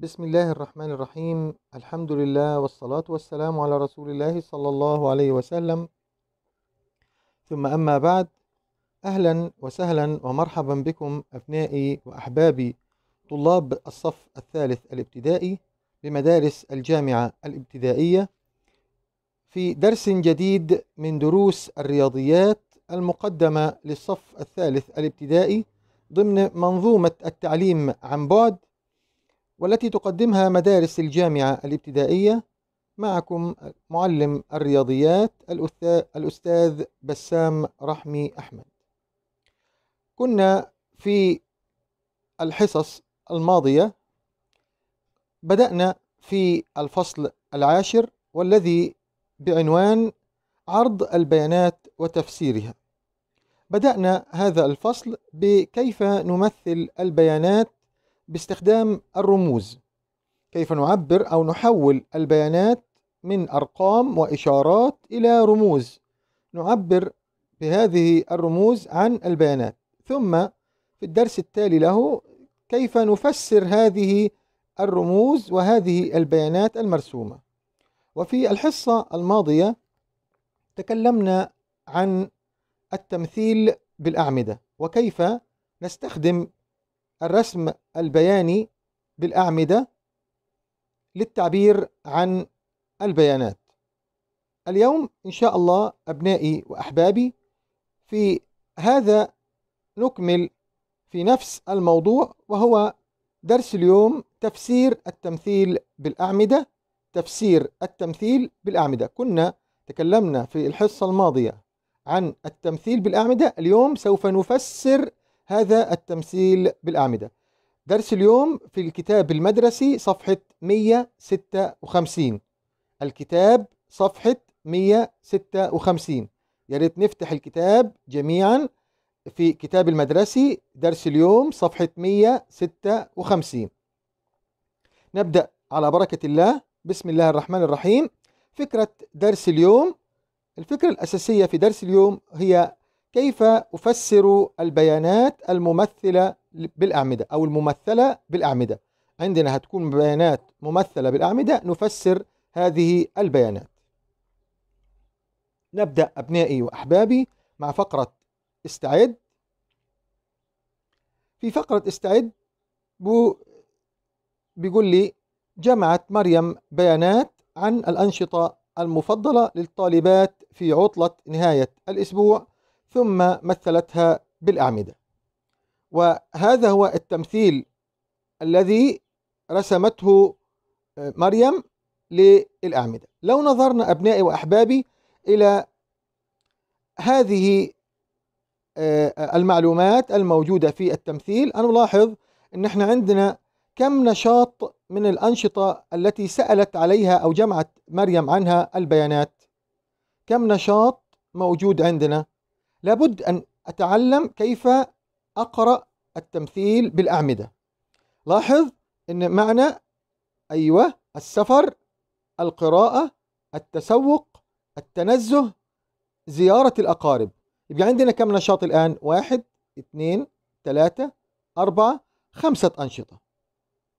بسم الله الرحمن الرحيم الحمد لله والصلاة والسلام على رسول الله صلى الله عليه وسلم ثم أما بعد أهلا وسهلا ومرحبا بكم أبنائي وأحبابي طلاب الصف الثالث الابتدائي بمدارس الجامعة الابتدائية في درس جديد من دروس الرياضيات المقدمة للصف الثالث الابتدائي ضمن منظومة التعليم عن بعد والتي تقدمها مدارس الجامعة الابتدائية معكم معلم الرياضيات الأستاذ بسام رحمي أحمد كنا في الحصص الماضية بدأنا في الفصل العاشر والذي بعنوان عرض البيانات وتفسيرها بدأنا هذا الفصل بكيف نمثل البيانات باستخدام الرموز كيف نعبر أو نحول البيانات من أرقام وإشارات إلى رموز نعبر بهذه الرموز عن البيانات ثم في الدرس التالي له كيف نفسر هذه الرموز وهذه البيانات المرسومة وفي الحصة الماضية تكلمنا عن التمثيل بالأعمدة وكيف نستخدم الرسم البياني بالأعمدة للتعبير عن البيانات اليوم إن شاء الله أبنائي وأحبابي في هذا نكمل في نفس الموضوع وهو درس اليوم تفسير التمثيل بالأعمدة تفسير التمثيل بالأعمدة كنا تكلمنا في الحصة الماضية عن التمثيل بالأعمدة اليوم سوف نفسر هذا التمثيل بالأعمدة درس اليوم في الكتاب المدرسي صفحة 156 الكتاب صفحة 156 يا ريت نفتح الكتاب جميعا في كتاب المدرسي درس اليوم صفحة 156 نبدأ على بركة الله بسم الله الرحمن الرحيم فكرة درس اليوم الفكرة الأساسية في درس اليوم هي كيف أفسر البيانات الممثلة بالأعمدة أو الممثلة بالأعمدة عندنا هتكون بيانات ممثلة بالأعمدة نفسر هذه البيانات نبدأ أبنائي وأحبابي مع فقرة استعد في فقرة استعد بو بيقول لي جمعت مريم بيانات عن الأنشطة المفضلة للطالبات في عطلة نهاية الأسبوع ثم مثلتها بالأعمدة وهذا هو التمثيل الذي رسمته آه، مريم للأعمدة لو نظرنا أبنائي وأحبابي إلى هذه آه، المعلومات الموجودة في التمثيل أنا ألاحظ أن احنا عندنا كم نشاط من الأنشطة التي سألت عليها أو جمعت مريم عنها البيانات كم نشاط موجود عندنا لابد أن أتعلم كيف أقرأ التمثيل بالأعمدة لاحظ أن معنى أيوة السفر القراءة التسوق التنزه زيارة الأقارب يبقى عندنا كم نشاط الآن واحد اثنين ثلاثة أربعة خمسة أنشطة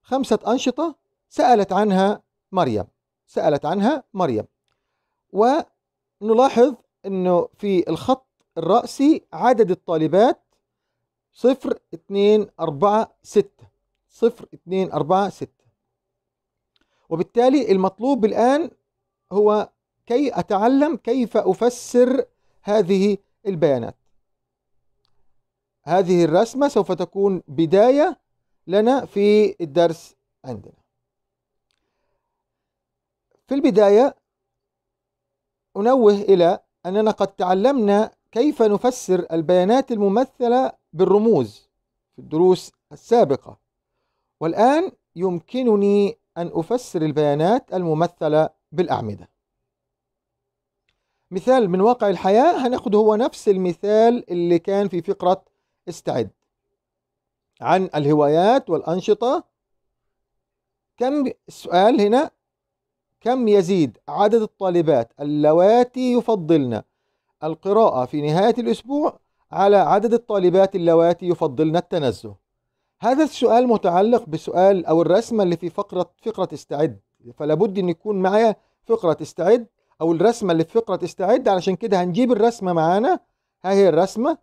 خمسة أنشطة سألت عنها مريم سألت عنها مريم ونلاحظ أنه في الخط الرأسي عدد الطالبات صفر اتنين أربعة ستة صفر اتنين أربعة ستة وبالتالي المطلوب الآن هو كي أتعلم كيف أفسر هذه البيانات هذه الرسمة سوف تكون بداية لنا في الدرس عندنا في البداية أنوه إلى أننا قد تعلمنا كيف نفسر البيانات الممثلة بالرموز في الدروس السابقة والآن يمكنني أن أفسر البيانات الممثلة بالأعمدة مثال من واقع الحياة هناخد هو نفس المثال اللي كان في فقرة استعد عن الهوايات والأنشطة كم السؤال هنا كم يزيد عدد الطالبات اللواتي يفضلن القراءة في نهاية الأسبوع على عدد الطالبات اللواتي يفضلن التنزه هذا السؤال متعلق بسؤال أو الرسمة اللي في فقرة فقرة استعد فلابد أن يكون معايا فقرة استعد أو الرسمة اللي في فقرة استعد علشان كده هنجيب الرسمة معانا ها هي الرسمة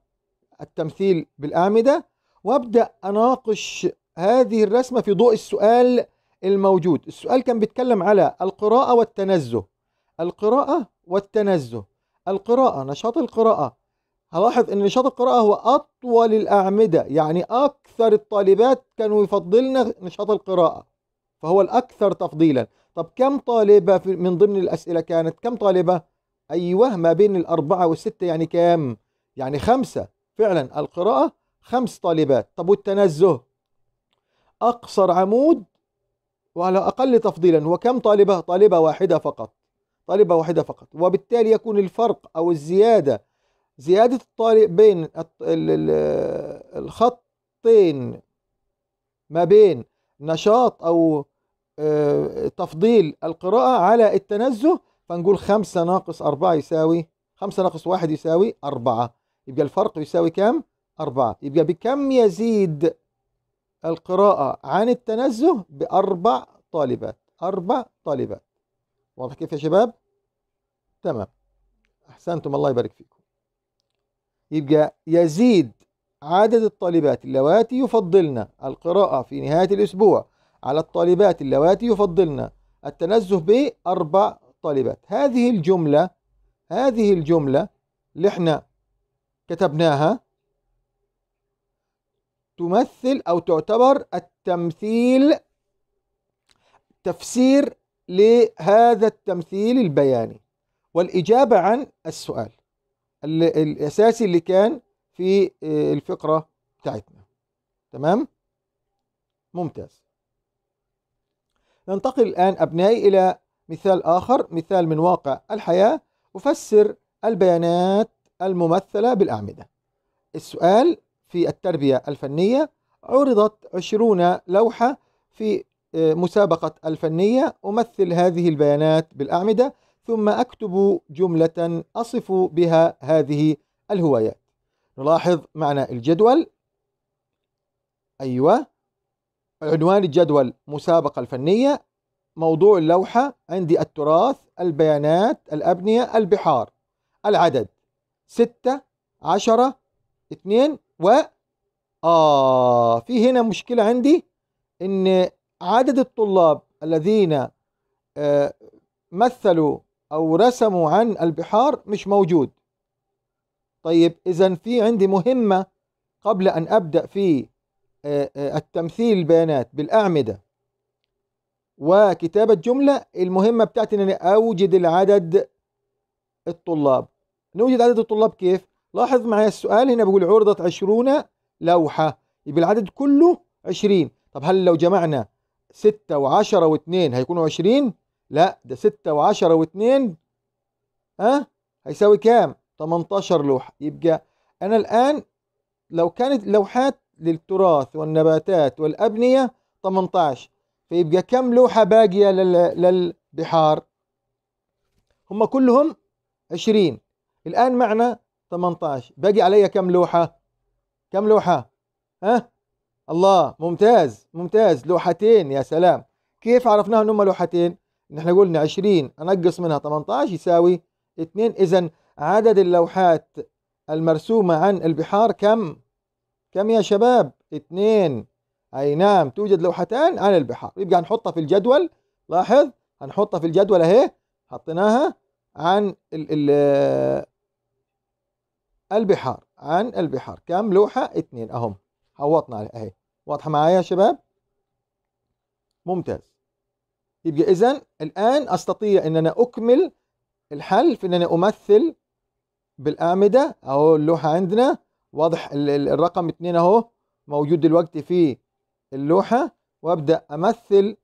التمثيل بالأعمدة وأبدأ أناقش هذه الرسمة في ضوء السؤال الموجود السؤال كان بيتكلم على القراءة والتنزه القراءة والتنزه القراءة نشاط القراءة هلاحظ ان نشاط القراءة هو اطول الاعمدة يعني اكثر الطالبات كانوا يفضلن نشاط القراءة فهو الاكثر تفضيلا طب كم طالبة من ضمن الاسئلة كانت كم طالبة ايوه ما بين الاربعة والستة يعني كام يعني خمسة فعلا القراءة خمس طالبات طب والتنزه اقصر عمود وعلى اقل تفضيلا وكم طالبة طالبة واحدة فقط طالبة واحدة فقط وبالتالي يكون الفرق أو الزيادة زيادة الطالب بين الخطين ما بين نشاط أو آه، تفضيل القراءة على التنزه فنقول خمسة ناقص أربعة يساوي خمسة ناقص واحد يساوي أربعة يبقى الفرق يساوي كام؟ أربعة يبقى بكم يزيد القراءة عن التنزه بأربع طالبات أربع طالبات واضح كيف يا شباب تمام احسنتم الله يبارك فيكم يبقى يزيد عدد الطالبات اللواتي يفضلن القراءة في نهاية الأسبوع على الطالبات اللواتي يفضلن التنزه بأربع طالبات هذه الجملة هذه الجملة اللي احنا كتبناها تمثل أو تعتبر التمثيل تفسير لهذا التمثيل البياني والإجابة عن السؤال الأساسي اللي كان في آه، الفقرة بتاعتنا تمام؟ ممتاز ننتقل الآن أبنائي إلى مثال آخر مثال من واقع الحياة أفسر البيانات الممثلة بالأعمدة السؤال في التربية الفنية عرضت عشرون لوحة في آه، مسابقة الفنية أمثل هذه البيانات بالأعمدة ثم أكتب جملة أصف بها هذه الهوايات نلاحظ معنى الجدول أيوة عنوان الجدول مسابقة الفنية موضوع اللوحة عندي التراث البيانات الأبنية البحار العدد ستة عشرة اثنين و آه في هنا مشكلة عندي إن عدد الطلاب الذين آه، مثلوا أو رسموا عن البحار مش موجود طيب إذا في عندي مهمة قبل أن أبدأ في آه، آه، التمثيل البيانات بالأعمدة وكتابة جملة المهمة بتاعتي أن أوجد العدد الطلاب نوجد عدد الطلاب كيف؟ لاحظ معي السؤال هنا بيقول عرضت 20 لوحة يبقى العدد كله 20 طب هل لو جمعنا 6 و10 و2 هيكونوا 20 لا ده 6 و10 و2 ها هيساوي كام 18 لوحه يبقى انا الان لو كانت لوحات للتراث والنباتات والابنيه 18 فيبقى كم لوحه باقيه للبحار هم كلهم 20 الان معنا 18 باقي عليا كم لوحه كم لوحه ها الله ممتاز ممتاز لوحتين يا سلام كيف عرفناها ان هم لوحتين نحن قلنا 20 انقص منها 18 يساوي 2 اذا عدد اللوحات المرسومة عن البحار كم كم يا شباب 2 اي نعم توجد لوحتان عن البحار يبقى هنحطها في الجدول لاحظ هنحطها في الجدول اهي حطيناها عن ال ال البحار عن البحار كم لوحة اثنين اهم حوطنا عليها اهي واضحه معايا يا شباب ممتاز يبقى اذا الان استطيع ان انا اكمل الحل في ان انا امثل بالاعمده اهو اللوحه عندنا واضح الرقم 2 اهو موجود دلوقتي في اللوحه وابدا امثل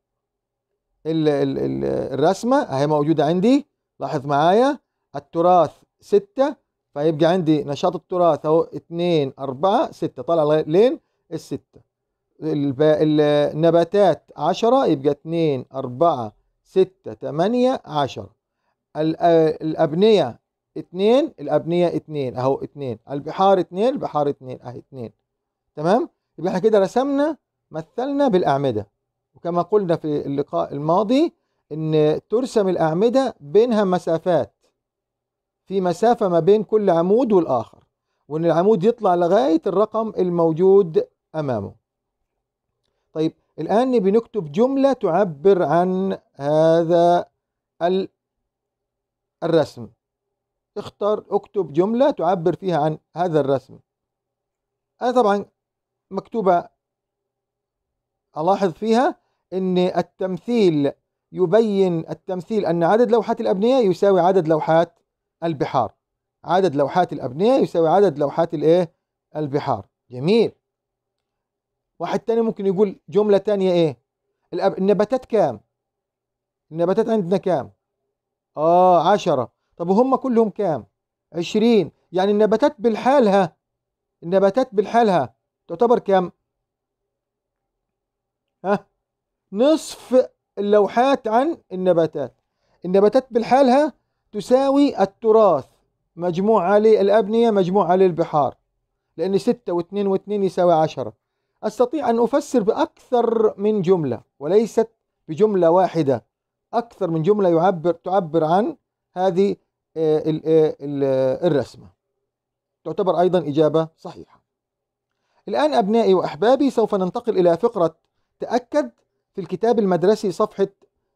الرسمه اهي موجوده عندي لاحظ معايا التراث 6 فيبقى عندي نشاط التراث اهو 2 4 6 طلع لين الستة النباتات 10 يبقى 2 4 6 8 10 الأبنية 2 الأبنية 2 أهو 2 البحار 2 البحار 2 أهي 2 تمام يبقى احنا كده رسمنا مثلنا بالأعمدة وكما قلنا في اللقاء الماضي ان ترسم الأعمدة بينها مسافات في مسافة ما بين كل عمود والآخر وان العمود يطلع لغاية الرقم الموجود أمامه طيب الآن نبي نكتب جملة تعبر عن هذا الرسم اختر اكتب جملة تعبر فيها عن هذا الرسم أنا طبعا مكتوبة ألاحظ فيها أن التمثيل يبين التمثيل أن عدد لوحات الأبنية يساوي عدد لوحات البحار عدد لوحات الأبنية يساوي عدد لوحات الإيه؟ البحار جميل واحد تاني ممكن يقول جملة تانية ايه النباتات كام النباتات عندنا كام اه عشرة طب وهم كلهم كام عشرين يعني النباتات بالحالها النباتات بالحالها تعتبر كام ها نصف اللوحات عن النباتات النباتات بالحالها تساوي التراث مجموع عليه الأبنية مجموع عليه البحار لأن ستة واثنين واثنين يساوي عشرة أستطيع أن أفسر بأكثر من جملة وليست بجملة واحدة أكثر من جملة يعبر تعبر عن هذه آه، آه، آه، الرسمة تعتبر أيضا إجابة صحيحة الآن أبنائي وأحبابي سوف ننتقل إلى فقرة تأكد في الكتاب المدرسي صفحة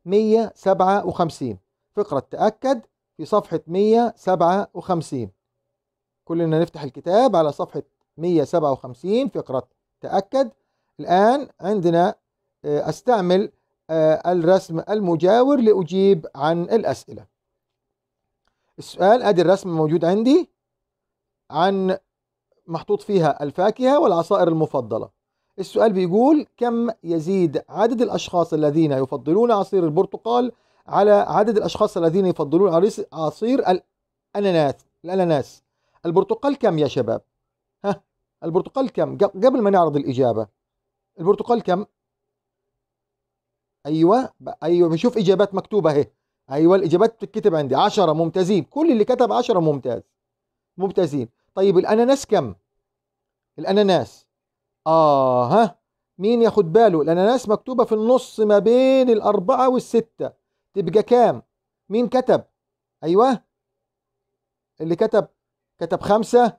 157 فقرة تأكد في صفحة 157 كلنا نفتح الكتاب على صفحة 157 فقرة تأكد الآن عندنا آه، أستعمل آه، الرسم المجاور لأجيب عن الأسئلة السؤال أدي الرسم الموجود عندي عن محطوط فيها الفاكهة والعصائر المفضلة السؤال بيقول كم يزيد عدد الأشخاص الذين يفضلون عصير البرتقال على عدد الأشخاص الذين يفضلون عصير الأناناس الأناناس البرتقال كم يا شباب؟ ها البرتقال كم قبل ما نعرض الإجابة البرتقال كم أيوة أيوة بنشوف إجابات مكتوبة أهي أيوة الإجابات بتتكتب عندي 10 ممتازين كل اللي كتب 10 ممتاز ممتازين طيب الأناناس كم الأناناس آه ها مين ياخد باله الأناناس مكتوبة في النص ما بين الأربعة والستة تبقى كام مين كتب أيوة اللي كتب كتب خمسة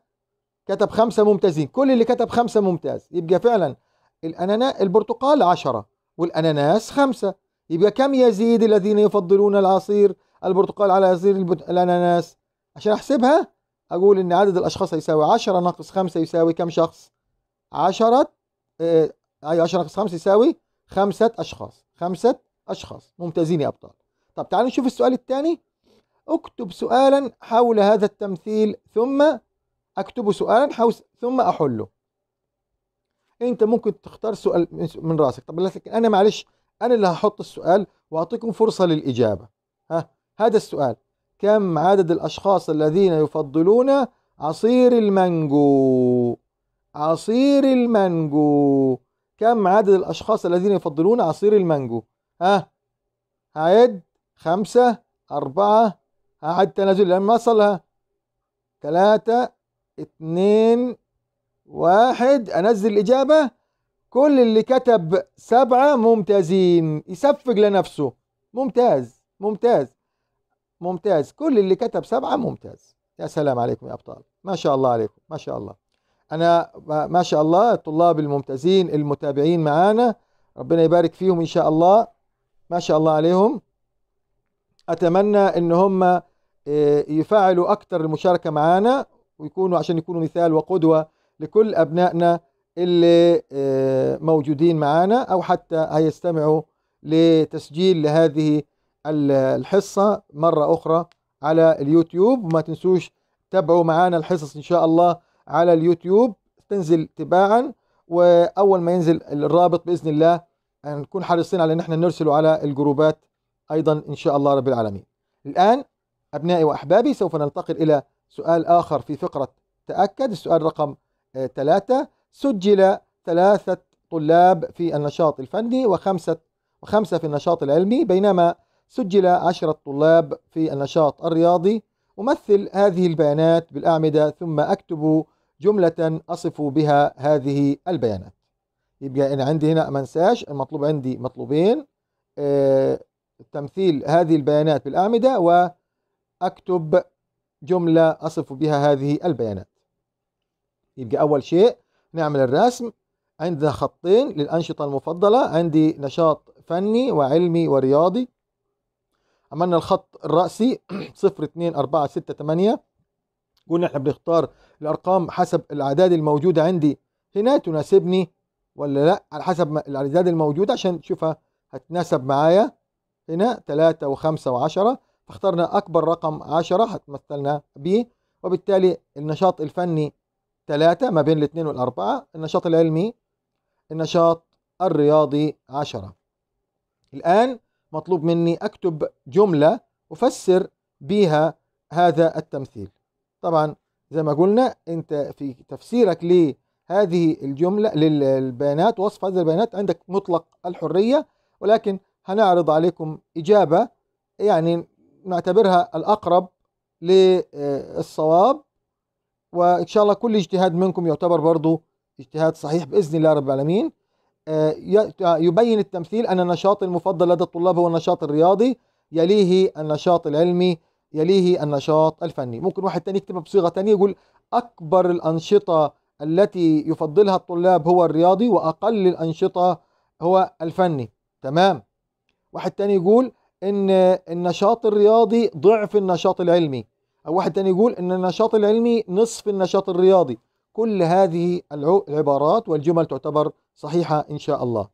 كتب خمسة ممتازين كل اللي كتب خمسة ممتاز يبقى فعلا الأنانا البرتقال عشرة والأناناس خمسة يبقى كم يزيد الذين يفضلون العصير البرتقال على عصير الأناناس عشان أحسبها أقول إن عدد الأشخاص هيساوي عشرة ناقص خمسة يساوي كم شخص عشرة آه، أي أيوة، عشرة ناقص خمسة يساوي خمسة أشخاص خمسة أشخاص ممتازين يا أبطال طب تعالوا نشوف السؤال الثاني اكتب سؤالا حول هذا التمثيل ثم اكتبه سؤالا حوس ثم احله انت ممكن تختار سؤال من راسك طب لكن انا معلش انا اللي هحط السؤال واعطيكم فرصه للاجابه ها هذا السؤال كم عدد الاشخاص الذين يفضلون عصير المانجو عصير المانجو كم عدد الاشخاص الذين يفضلون عصير المانجو ها هعد خمسة أربعة هعد تنازل لما صلها ثلاثة اتنين واحد أنزل الإجابة كل اللي كتب سبعة ممتازين يسفق لنفسه ممتاز ممتاز ممتاز كل اللي كتب سبعة ممتاز يا سلام عليكم يا أبطال ما شاء الله عليكم ما شاء الله أنا ما شاء الله الطلاب الممتازين المتابعين معانا ربنا يبارك فيهم إن شاء الله ما شاء الله عليهم أتمنى إن هم آه، يفعلوا أكثر المشاركة معانا ويكونوا عشان يكونوا مثال وقدوة لكل أبنائنا اللي آه، موجودين معانا أو حتى هيستمعوا لتسجيل لهذه الحصة مرة أخرى على اليوتيوب وما تنسوش تابعوا معانا الحصص إن شاء الله على اليوتيوب تنزل تباعا وأول ما ينزل الرابط بإذن الله نكون حريصين على أن احنا نرسله على الجروبات أيضا إن شاء الله رب العالمين الآن أبنائي وأحبابي سوف ننتقل إلى سؤال آخر في فقرة تأكد السؤال رقم آه، ثلاثة سجل ثلاثة طلاب في النشاط الفني وخمسة وخمسة في النشاط العلمي بينما سجل عشرة طلاب في النشاط الرياضي أمثل هذه البيانات بالأعمدة ثم أكتب جملة أصف بها هذه البيانات يبقى أنا عندي هنا ما انساش المطلوب عندي مطلوبين آه، تمثيل هذه البيانات بالأعمدة وأكتب جملة أصف بها هذه البيانات يبقى أول شيء نعمل الرسم عندنا خطين للأنشطة المفضلة عندي نشاط فني وعلمي ورياضي عملنا الخط الرأسي 0 2 4 6 8 قلنا احنا بنختار الأرقام حسب الأعداد الموجودة عندي هنا تناسبني ولا لا على حسب الأعداد الموجودة عشان تشوفها هتناسب معايا هنا 3 و5 و10 فاخترنا أكبر رقم 10 هتمثلنا به وبالتالي النشاط الفني ثلاثة ما بين الاثنين والأربعة النشاط العلمي النشاط الرياضي 10 الآن مطلوب مني أكتب جملة أفسر بها هذا التمثيل طبعا زي ما قلنا أنت في تفسيرك لهذه الجملة للبيانات وصف هذه البيانات عندك مطلق الحرية ولكن هنعرض عليكم إجابة يعني نعتبرها الأقرب للصواب وإن شاء الله كل اجتهاد منكم يعتبر برضو اجتهاد صحيح بإذن الله رب العالمين آه، آه، يبين التمثيل أن النشاط المفضل لدى الطلاب هو النشاط الرياضي يليه النشاط العلمي يليه النشاط الفني ممكن واحد تاني يكتبها بصيغة تانية يقول أكبر الأنشطة التي يفضلها الطلاب هو الرياضي وأقل الأنشطة هو الفني تمام واحد تاني يقول ان النشاط الرياضي ضعف النشاط العلمي او واحد تاني يقول ان النشاط العلمي نصف النشاط الرياضي كل هذه العبارات والجمل تعتبر صحيحة إن شاء الله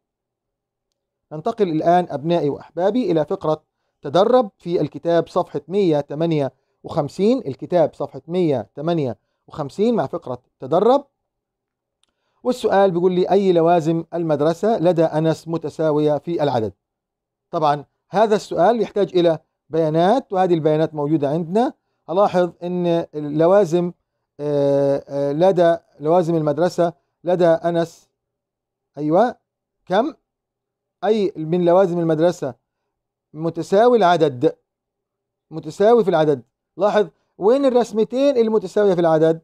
ننتقل الآن أبنائي وأحبابي إلى فقرة تدرب في الكتاب صفحة 158 الكتاب صفحة 158 مع فقرة تدرب والسؤال بيقول لي أي لوازم المدرسة لدى أنس متساوية في العدد طبعا هذا السؤال يحتاج إلى بيانات وهذه البيانات موجودة عندنا ألاحظ أن اللوازم آه، آه، لدى لوازم المدرسة لدى أنس أيوة كم أي من لوازم المدرسة متساوي العدد متساوي في العدد لاحظ وين الرسمتين المتساوية في العدد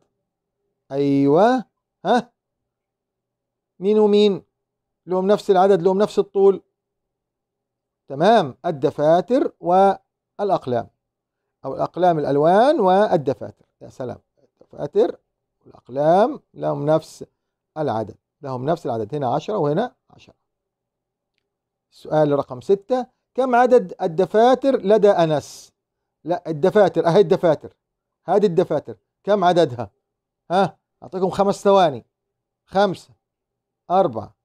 أيوة ها مين ومين لهم نفس العدد لهم نفس الطول تمام الدفاتر والأقلام أو الأقلام الألوان والدفاتر يا سلام الدفاتر والأقلام لهم نفس العدد لهم نفس العدد هنا 10 وهنا 10 السؤال رقم 6 كم عدد الدفاتر لدى أنس لا الدفاتر أهي الدفاتر هذه الدفاتر كم عددها ها أعطيكم خمس ثواني خمسة أربعة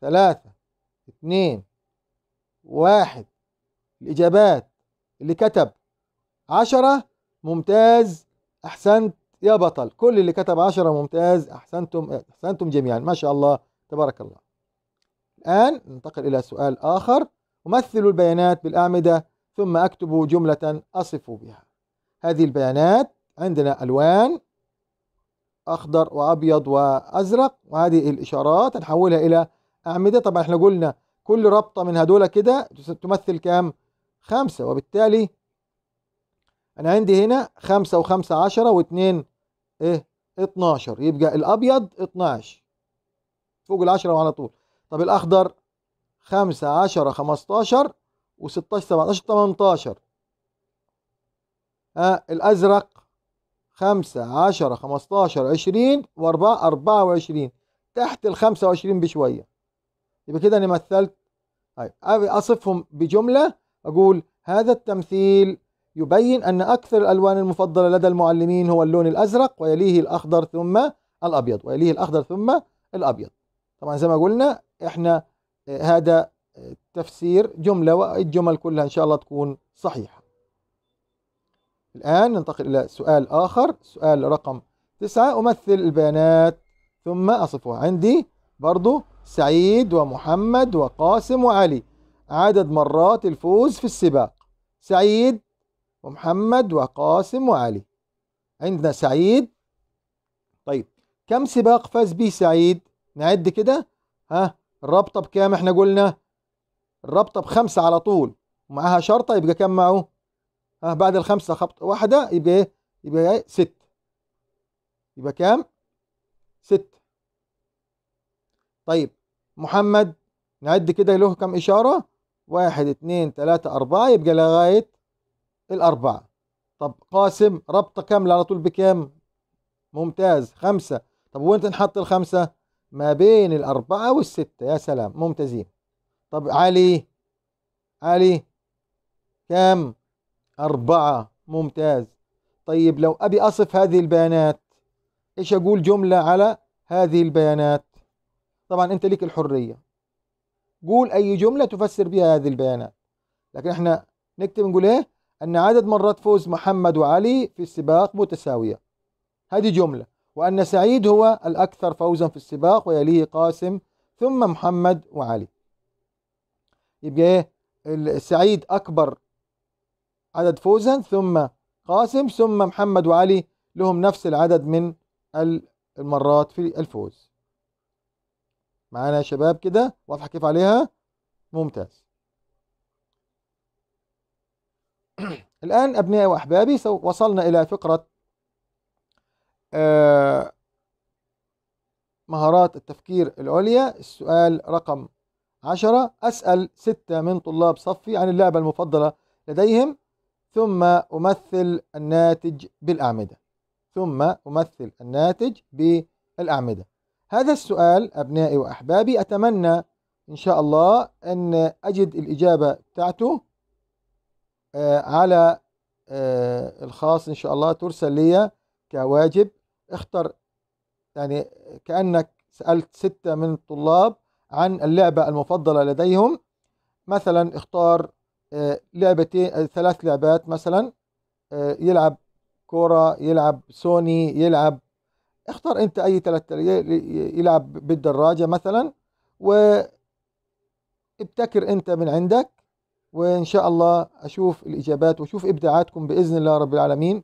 ثلاثة اثنين واحد الإجابات اللي كتب عشرة ممتاز أحسنت يا بطل كل اللي كتب عشرة ممتاز أحسنتم أحسنتم جميعا ما شاء الله تبارك الله الآن ننتقل إلى سؤال آخر أمثل البيانات بالأعمدة ثم أكتب جملة أصف بها هذه البيانات عندنا ألوان أخضر وأبيض وأزرق وهذه الإشارات نحولها إلى أعمدة طبعا احنا قلنا كل رابطة من هدول كده تمثل كام؟ خمسة وبالتالي أنا عندي هنا خمسة وخمسة عشرة واتنين إيه؟ اتناشر يبقى الأبيض اتناش فوق العشرة وعلى طول طب الأخضر خمسة عشرة خمستاشر وستاشر سبعتاشر تمنتاشر ها الأزرق خمسة عشرة خمستاشر عشرين وأربعة أربعة وعشرين تحت الخمسة وعشرين بشوية يبقى كده انا مثلت طيب اصفهم بجمله اقول هذا التمثيل يبين ان اكثر الالوان المفضله لدى المعلمين هو اللون الازرق ويليه الاخضر ثم الابيض ويليه الاخضر ثم الابيض طبعا زي ما قلنا احنا آه، هذا آه، تفسير جمله والجمل كلها ان شاء الله تكون صحيحه الان ننتقل الى سؤال اخر سؤال رقم تسعة امثل البيانات ثم اصفها عندي برضو سعيد ومحمد وقاسم وعلي عدد مرات الفوز في السباق سعيد ومحمد وقاسم وعلي عندنا سعيد طيب كم سباق فاز به سعيد نعد كده ها الرابطه بكام احنا قلنا الرابطه بخمسه على طول ومعاها شرطه يبقى كم معه ها بعد الخمسه خبط واحده يبقى ايه يبقى إيه؟ ست يبقى كام ست طيب محمد نعد كده له كم إشارة واحد اثنين ثلاثة أربعة يبقى لغاية الأربعة طب قاسم ربط كامل على طول بكام ممتاز خمسة طب وين تنحط الخمسة ما بين الأربعة والستة يا سلام ممتازين طب علي علي كام أربعة ممتاز طيب لو أبي أصف هذه البيانات إيش أقول جملة على هذه البيانات طبعا انت ليك الحريه قول اي جمله تفسر بها هذه البيانات لكن احنا نكتب نقول ايه ان عدد مرات فوز محمد وعلي في السباق متساويه هذه جمله وان سعيد هو الاكثر فوزا في السباق ويليه قاسم ثم محمد وعلي يبقى ايه السعيد اكبر عدد فوزا ثم قاسم ثم محمد وعلي لهم نفس العدد من المرات في الفوز معانا يا شباب كده واضحه كيف عليها ممتاز الان ابنائي واحبابي وصلنا الى فقره آه، مهارات التفكير العليا السؤال رقم عشرة أسأل ستة من طلاب صفي عن اللعبة المفضلة لديهم ثم أمثل الناتج بالأعمدة ثم أمثل الناتج بالأعمدة هذا السؤال أبنائي وأحبابي أتمنى إن شاء الله أن أجد الإجابة بتاعته آه، على آه، الخاص إن شاء الله ترسل لي كواجب اختر يعني كأنك سألت ستة من الطلاب عن اللعبة المفضلة لديهم مثلا اختار آه، لعبتين ثلاث لعبات مثلا يلعب كورة يلعب سوني يلعب اختر انت اي ثلاثة يلعب بالدراجة مثلا وابتكر انت من عندك وان شاء الله اشوف الاجابات واشوف ابداعاتكم باذن الله رب العالمين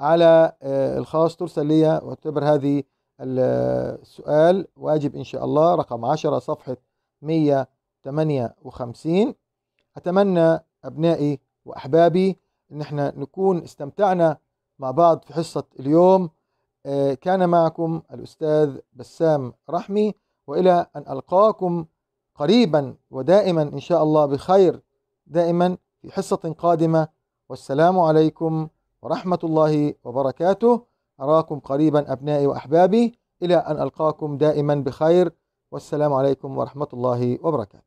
على آه، الخاص ترسل لي واعتبر هذه السؤال آه، واجب ان شاء الله رقم 10 صفحة 158 اتمنى ابنائي واحبابي ان احنا نكون استمتعنا مع بعض في حصة اليوم آه، كان معكم الأستاذ بسام رحمي وإلى أن ألقاكم قريبا ودائما إن شاء الله بخير دائما في حصة قادمة والسلام عليكم ورحمة الله وبركاته أراكم قريبا أبنائي وأحبابي إلى أن ألقاكم دائما بخير والسلام عليكم ورحمة الله وبركاته